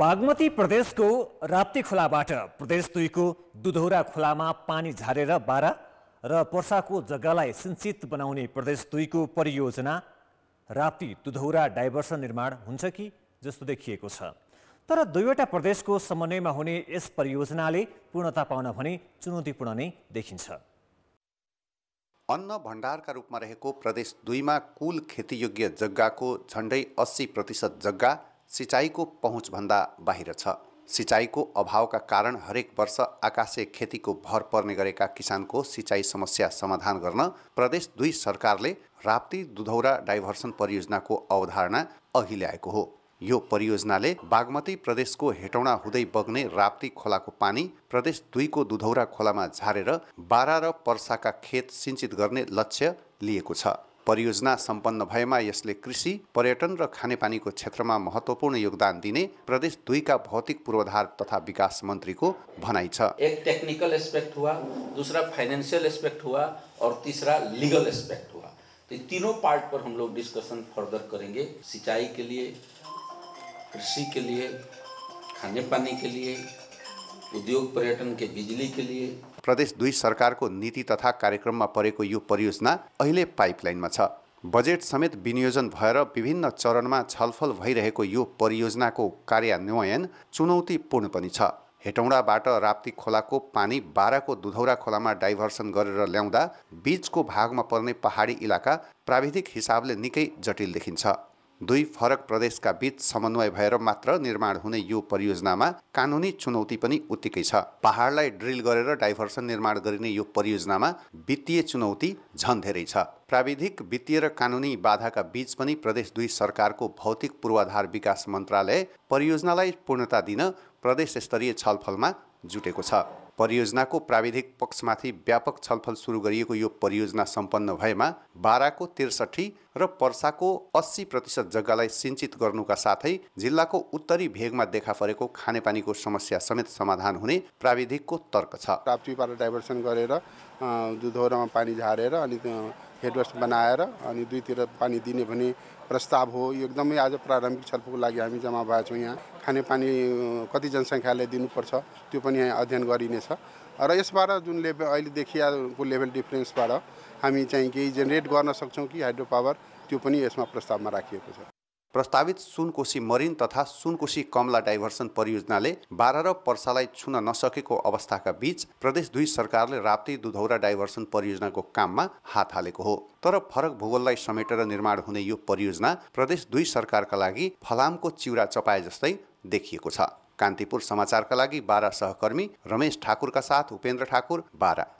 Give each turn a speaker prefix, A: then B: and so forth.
A: बागमती प्रदेशको राप्ती खोलाबाट प्रदेश दुईको दुधौरा खोलामा पानी झारेर बारा र पर्साको जग्गालाई सिंचित बनाउने प्रदेश दुईको परियोजना राप्ती दुधौरा डाइभर्सन निर्माण हुन्छ कि जस्तो देखिएको छ तर दुईवटा प्रदेशको समन्वयमा हुने यस परियोजनाले पूर्णता पाउन भने चुनौतीपूर्ण नै देखिन्छ
B: अन्न भण्डारका रूपमा रहेको प्रदेश दुईमा कुल खेतीयोग्य जग्गाको झन्डै अस्सी प्रतिशत जग्गा सिँचाइको पहुँचभन्दा बाहिर छ सिँचाइको अभावका कारण हरेक वर्ष आकाशे खेतीको भर पर्ने गरेका किसानको सिँचाइ समस्या समाधान गर्न प्रदेश दुई सरकारले राप्ती दुधौरा डाइभर्सन परियोजनाको अवधारणा अघि ल्याएको हो यो परियोजनाले बागमती प्रदेशको हेटौँडा हुँदै बग्ने राप्ती खोलाको पानी प्रदेश दुईको दुधौरा खोलामा झारेर बारा र पर्साका खेत सिंचित गर्ने लक्ष्य लिएको छ परियोजना संपन्न भएमा यसले कृषि पर्यटन र खानेपानीको क्षेत्रमा महत्त्वपूर्ण योगदान दिने प्रदेश दुईका भौतिक पूर्वाधार तथा विकास मन्त्रीको भनाइ छ
C: एक टेक्निकल एस्पेक्ट हुआ दूसरा फाइनेंशियल एस्पेक्ट हुआ और तीसरा लीगल एस्पेक्ट हुआ तो तीनों पार्ट पर हम लोग डिस्कशन फर्दर करेंगे सिंचाई के लिए कृषि के लिए खाने पानी के लिए उद्योग पर्यटन के बिजली के लिए
B: प्रदेश दुई सरकारको नीति तथा कार्यक्रममा परेको यो परियोजना अहिले पाइपलाइनमा छ बजेट समेत विनियोजन भएर विभिन्न चरणमा छलफल भइरहेको यो परियोजनाको कार्यान्वयन चुनौतीपूर्ण पनि छ हेटौँडाबाट राप्ती खोलाको पानी बाह्रको दुधौरा खोलामा डाइभर्सन गरेर ल्याउँदा बीचको भागमा पर्ने पहाडी इलाका प्राविधिक हिसाबले निकै जटिल देखिन्छ दुई फरक प्रदेशका बीच समन्वय भएर मात्र निर्माण हुने यो परियोजनामा कानुनी चुनौती पनि उत्तिकै छ पहाडलाई ड्रिल गरेर डाइभर्सन निर्माण गरिने यो परियोजनामा वित्तीय चुनौती झन् धेरै छ प्राविधिक वित्तीय र कानुनी बाधाका बीच पनि प्रदेश दुई सरकारको भौतिक पूर्वाधार विकास मन्त्रालय परियोजनालाई पूर्णता दिन प्रदेश स्तरीय छलफलमा जुटेको छ परियोजनाको प्राविधिक पक्षमाथि व्यापक छलफल सुरु गरिएको यो परियोजना सम्पन्न भएमा बाह्रको त्रिसठी र पर्साको अस्सी प्रतिशत जग्गालाई सिंचित गर्नुका साथै जिल्लाको उत्तरी भेगमा देखा परेको खानेपानीको समस्या समेत समाधान हुने प्राविधिकको तर्क छ डाइभर्सन
D: गरेर दुधौरामा पानी झारेर अनि हेडवास बनाएर अनि दुईतिर पानी दिने भन्ने प्रस्ताव हो यो एकदमै आज प्रारम्भिक छलफलको लागि हामी जम्मा भएको छौँ यहाँ खानेपानी कति जनसङ्ख्याले दिनुपर्छ त्यो पनि यहाँ अध्ययन गरिनेछ र यसबाट जुन लेभल अहिले लेभल डिफ्रेन्सबाट हामी चाहिँ केही जेनेरेट गर्न सक्छौँ कि हाइड्रो पावर
B: त्यो पनि यसमा प्रस्तावमा राखिएको छ प्रस्तावित सुनकोशी मरिन तथा सुनकोशी कमला डाइभर्सन परियोजनाले बाह्र र पर्सालाई छुन नसकेको अवस्थाका बीच प्रदेश दुई सरकारले राप्ती दुधौरा डाइभर्सन परियोजनाको काममा हात हालेको हो तर फरक भूगोललाई समेटेर निर्माण हुने यो परियोजना प्रदेश दुई सरकारका लागि फलामको चिउरा चपाए जस्तै देखिएको छ कान्तिपुर समाचारका लागि बारा सहकर्मी रमेश ठाकुरका साथ उपेन्द्र ठाकुर बारा